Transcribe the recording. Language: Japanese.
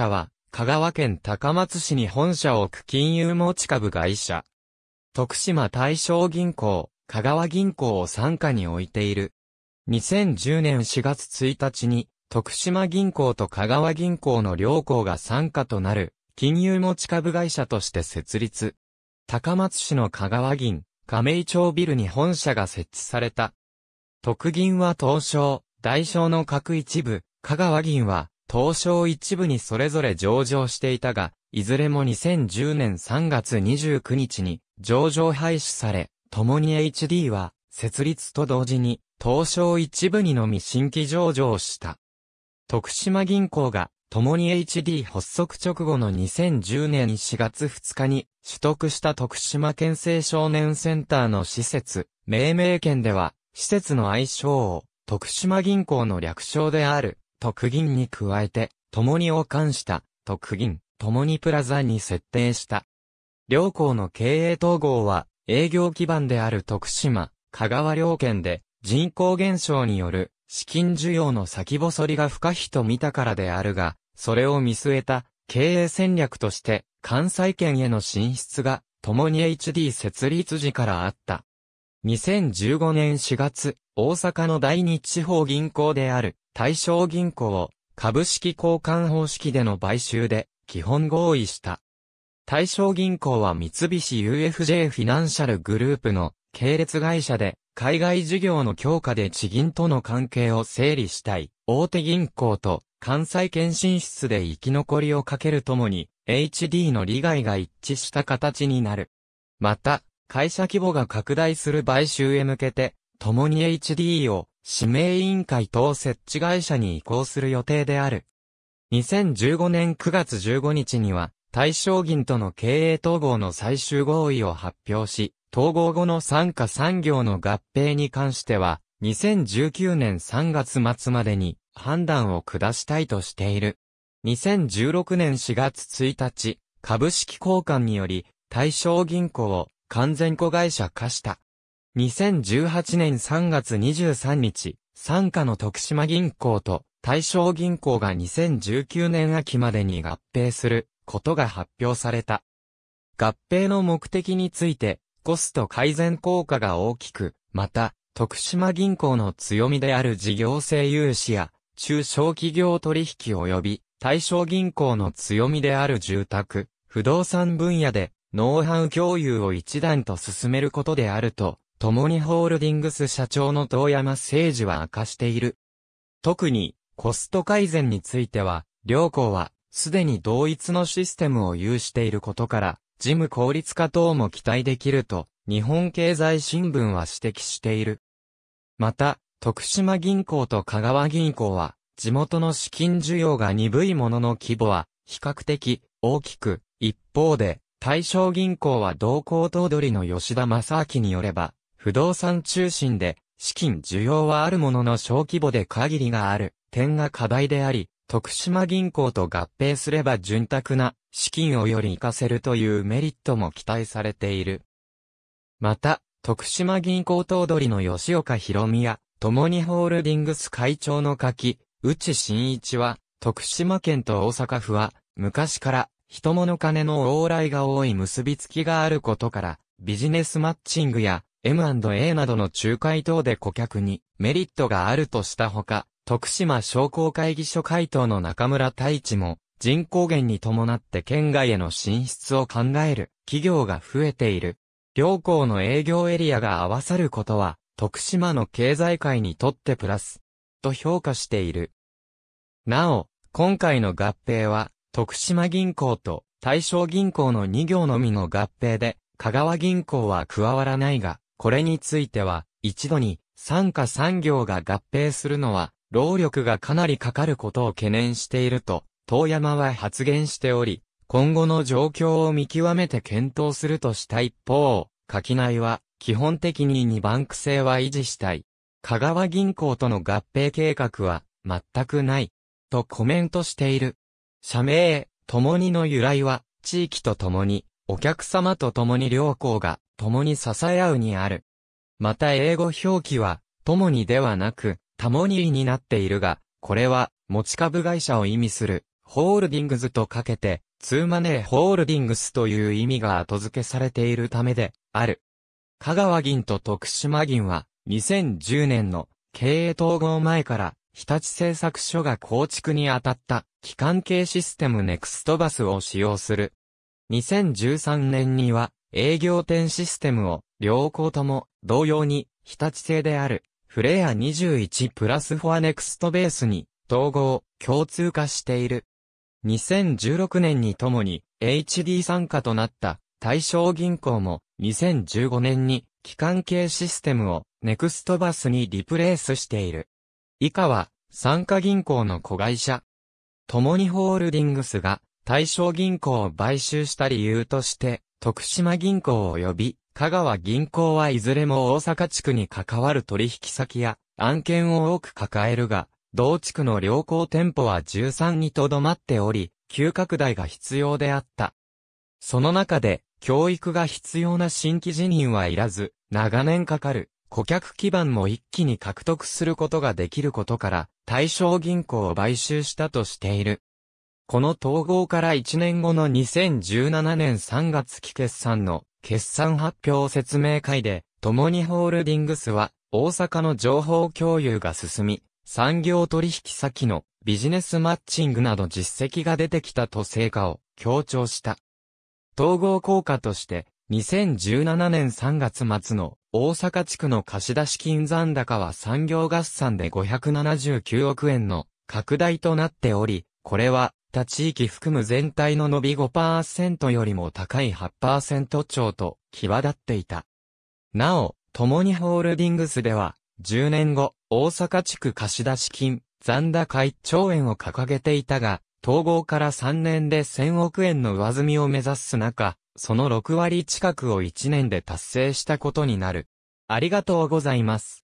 社は、香川県高松市に本社を置く金融持ち株会社。徳島大正銀行、香川銀行を傘下に置いている。2010年4月1日に、徳島銀行と香川銀行の両行が傘下となる、金融持ち株会社として設立。高松市の香川銀、亀井町ビルに本社が設置された。徳銀は東証、大証の各一部、香川銀は東証一部にそれぞれ上場していたが、いずれも2010年3月29日に上場廃止され、共に HD は設立と同時に東証一部にのみ新規上場した。徳島銀行が共に HD 発足直後の2010年4月2日に取得した徳島県政少年センターの施設、命名権では、施設の愛称を徳島銀行の略称である特銀に加えて、共に王冠した特銀、共にプラザに設定した。両校の経営統合は、営業基盤である徳島、香川両県で、人口減少による資金需要の先細りが不可避と見たからであるが、それを見据えた経営戦略として関西圏への進出が共に HD 設立時からあった。2015年4月、大阪の第二地方銀行である大正銀行を株式交換方式での買収で基本合意した。大正銀行は三菱 UFJ フィナンシャルグループの系列会社で海外事業の強化で地銀との関係を整理したい大手銀行と関西圏進出で生き残りをかけるともに HD の利害が一致した形になる。また、会社規模が拡大する買収へ向けて、共に HD を指名委員会等設置会社に移行する予定である。2015年9月15日には、対象銀との経営統合の最終合意を発表し、統合後の参加産業の合併に関しては、2019年3月末までに判断を下したいとしている。2016年4月1日、株式交換により、対象銀行を完全子会社化した。2018年3月23日、傘下の徳島銀行と大正銀行が2019年秋までに合併することが発表された。合併の目的について、コスト改善効果が大きく、また、徳島銀行の強みである事業性融資や、中小企業取引及び、大正銀行の強みである住宅、不動産分野で、ノウハウ共有を一段と進めることであると共にホールディングス社長の遠山誠二は明かしている。特に、コスト改善については、両校は、すでに同一のシステムを有していることから、事務効率化等も期待できると、日本経済新聞は指摘している。また、徳島銀行と香川銀行は、地元の資金需要が鈍いものの規模は、比較的、大きく、一方で、対象銀行は同行頭取の吉田正明によれば、不動産中心で、資金需要はあるものの小規模で限りがある点が課題であり、徳島銀行と合併すれば潤沢な資金をより活かせるというメリットも期待されている。また、徳島銀行頭取の吉岡博美や、共にホールディングス会長の柿、内真一は、徳島県と大阪府は、昔から、人物金の往来が多い結びつきがあることから、ビジネスマッチングや、M&A などの仲介等で顧客にメリットがあるとしたほか、徳島商工会議所会頭の中村太一も、人口減に伴って県外への進出を考える企業が増えている。両校の営業エリアが合わさることは、徳島の経済界にとってプラス、と評価している。なお、今回の合併は、徳島銀行と大正銀行の2行のみの合併で、香川銀行は加わらないが、これについては、一度に、産家産業が合併するのは、労力がかなりかかることを懸念していると、遠山は発言しており、今後の状況を見極めて検討するとした一方、垣内は、基本的に二バンク制は維持したい。香川銀行との合併計画は、全くない。とコメントしている。社名、共にの由来は、地域と共に、お客様と共に両校が共に支え合うにある。また英語表記は、共にではなく、共にになっているが、これは、持ち株会社を意味する、ホールディングズとかけて、ツーマネーホールディングスという意味が後付けされているためで、ある。香川銀と徳島銀は、2010年の経営統合前から、日立製作所が構築に当たった機関系システムネクストバスを使用する。2013年には営業店システムを両校とも同様に日立製であるフレア21プラスフォアネクストベースに統合、共通化している。2016年にともに HD 参加となった対象銀行も2015年に機関系システムをネクストバスにリプレースしている。以下は参加銀行の子会社。共にホールディングスが対象銀行を買収した理由として徳島銀行及び香川銀行はいずれも大阪地区に関わる取引先や案件を多く抱えるが、同地区の良好店舗は13にとどまっており、急拡大が必要であった。その中で、教育が必要な新規辞任はいらず、長年かかる、顧客基盤も一気に獲得することができることから、対象銀行を買収したとしている。この統合から1年後の2017年3月期決算の決算発表説明会で、共にホールディングスは大阪の情報共有が進み、産業取引先のビジネスマッチングなど実績が出てきたと成果を強調した。統合効果として、2017年3月末の大阪地区の貸出金残高は産業合算で579億円の拡大となっており、これはた地域含む全体の伸び5%よりも高い8%超と際立っていた。なお、共にホールディングスでは、10年後、大阪地区貸出金、残高1兆円を掲げていたが、統合から3年で1000億円の上積みを目指す中、その6割近くを1年で達成したことになる。ありがとうございます。